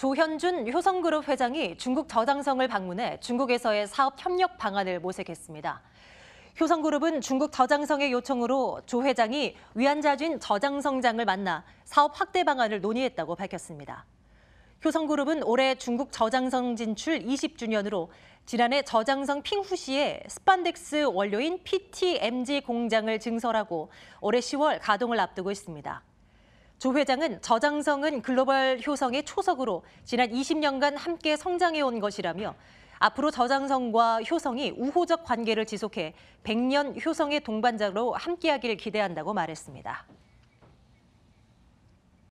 조현준 효성그룹 회장이 중국 저장성을 방문해 중국에서의 사업 협력 방안을 모색했습니다. 효성그룹은 중국 저장성의 요청으로 조 회장이 위안자진 저장성장을 만나 사업 확대 방안을 논의했다고 밝혔습니다. 효성그룹은 올해 중국 저장성 진출 20주년으로 지난해 저장성 핑후시에 스판덱스 원료인 PTMG 공장을 증설하고 올해 10월 가동을 앞두고 있습니다. 조 회장은 저장성은 글로벌 효성의 초석으로 지난 20년간 함께 성장해온 것이라며 앞으로 저장성과 효성이 우호적 관계를 지속해 100년 효성의 동반자로 함께하길 기대한다고 말했습니다.